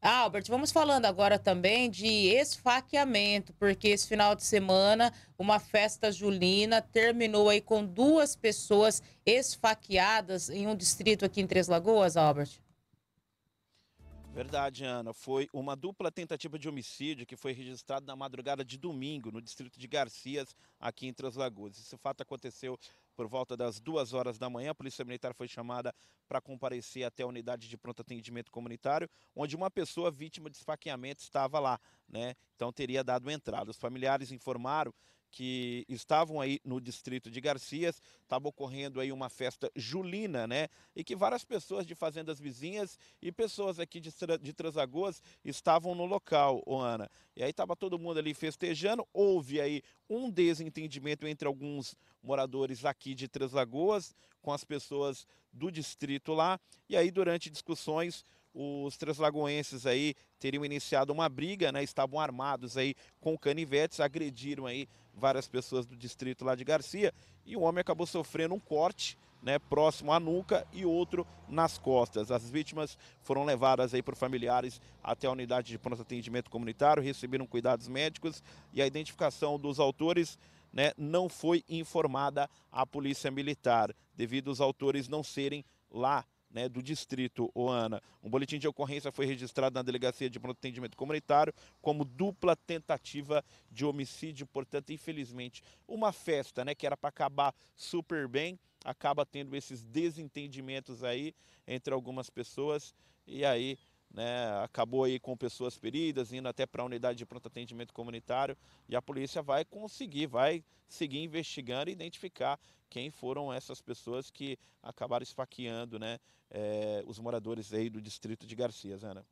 Albert, vamos falando agora também de esfaqueamento, porque esse final de semana uma festa julina terminou aí com duas pessoas esfaqueadas em um distrito aqui em Três Lagoas, Albert. Verdade, Ana. Foi uma dupla tentativa de homicídio que foi registrada na madrugada de domingo, no distrito de Garcias, aqui em Três Lagoas. Esse fato aconteceu por volta das duas horas da manhã. A Polícia Militar foi chamada para comparecer até a unidade de pronto atendimento comunitário, onde uma pessoa vítima de esfaqueamento estava lá, né? Então teria dado entrada. Os familiares informaram que estavam aí no distrito de Garcias, estava ocorrendo aí uma festa julina, né? E que várias pessoas de fazendas vizinhas e pessoas aqui de, de Transagoas estavam no local, Ana. E aí estava todo mundo ali festejando, houve aí um desentendimento entre alguns moradores aqui de Lagoas com as pessoas do distrito lá, e aí durante discussões os três lagoenses aí teriam iniciado uma briga, né? Estavam armados aí com canivetes, agrediram aí várias pessoas do distrito lá de Garcia e o homem acabou sofrendo um corte, né, próximo à nuca e outro nas costas. As vítimas foram levadas aí por familiares até a unidade de pronto atendimento comunitário, receberam cuidados médicos e a identificação dos autores né, não foi informada à polícia militar, devido os autores não serem lá né, do distrito, Oana. Um boletim de ocorrência foi registrado na Delegacia de Pronto Atendimento Comunitário como dupla tentativa de homicídio. Portanto, infelizmente, uma festa né, que era para acabar super bem, acaba tendo esses desentendimentos aí entre algumas pessoas e aí né, acabou aí com pessoas feridas, indo até para a unidade de pronto atendimento comunitário, e a polícia vai conseguir, vai seguir investigando e identificar quem foram essas pessoas que acabaram esfaqueando né, é, os moradores aí do distrito de Garcias, Ana.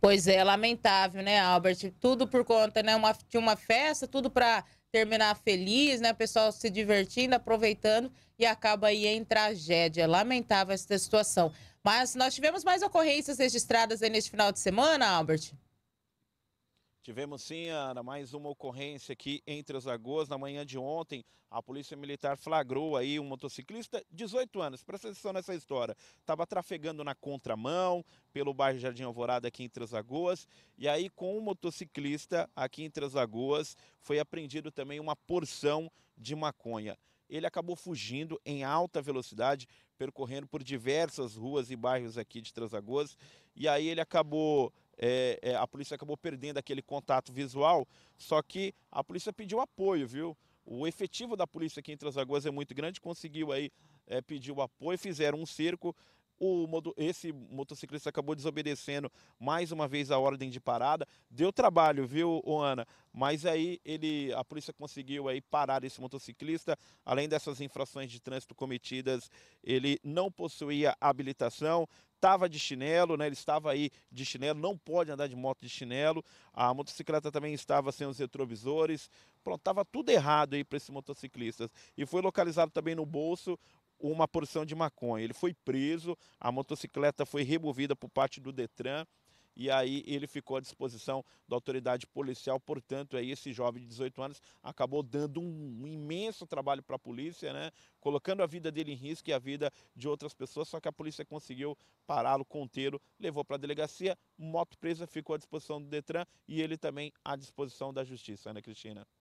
Pois é, lamentável, né, Albert? Tudo por conta né, uma, de uma festa, tudo para terminar feliz, né? O pessoal se divertindo, aproveitando e acaba aí em tragédia. Lamentável essa situação. Mas nós tivemos mais ocorrências registradas aí neste final de semana, Albert? Tivemos sim, Ana, mais uma ocorrência aqui entre as lagoas. Na manhã de ontem, a Polícia Militar flagrou aí um motociclista, 18 anos, presta atenção nessa história. Estava trafegando na contramão pelo bairro Jardim Alvorada aqui entre as lagoas. E aí, com um motociclista aqui entre as lagoas, foi apreendido também uma porção de maconha ele acabou fugindo em alta velocidade, percorrendo por diversas ruas e bairros aqui de Transagoas. E aí ele acabou é, é, a polícia acabou perdendo aquele contato visual, só que a polícia pediu apoio, viu? O efetivo da polícia aqui em Três Lagoas é muito grande, conseguiu aí é, pedir o apoio, fizeram um cerco. O, esse motociclista acabou desobedecendo mais uma vez a ordem de parada. Deu trabalho, viu, Ana? Mas aí ele, a polícia conseguiu aí parar esse motociclista. Além dessas infrações de trânsito cometidas, ele não possuía habilitação, estava de chinelo, né? Ele estava aí de chinelo, não pode andar de moto de chinelo. A motocicleta também estava sem os retrovisores. Pronto, estava tudo errado aí para esse motociclista. E foi localizado também no bolso uma porção de maconha. Ele foi preso, a motocicleta foi removida por parte do Detran e aí ele ficou à disposição da autoridade policial. Portanto, aí esse jovem de 18 anos acabou dando um, imenso trabalho para a polícia, né? colocando a vida dele em risco e a vida de outras pessoas, só que a polícia conseguiu pará-lo, contê-lo, levou para a delegacia, moto presa ficou à disposição do Detran e ele também à disposição da justiça, Ana né, Cristina.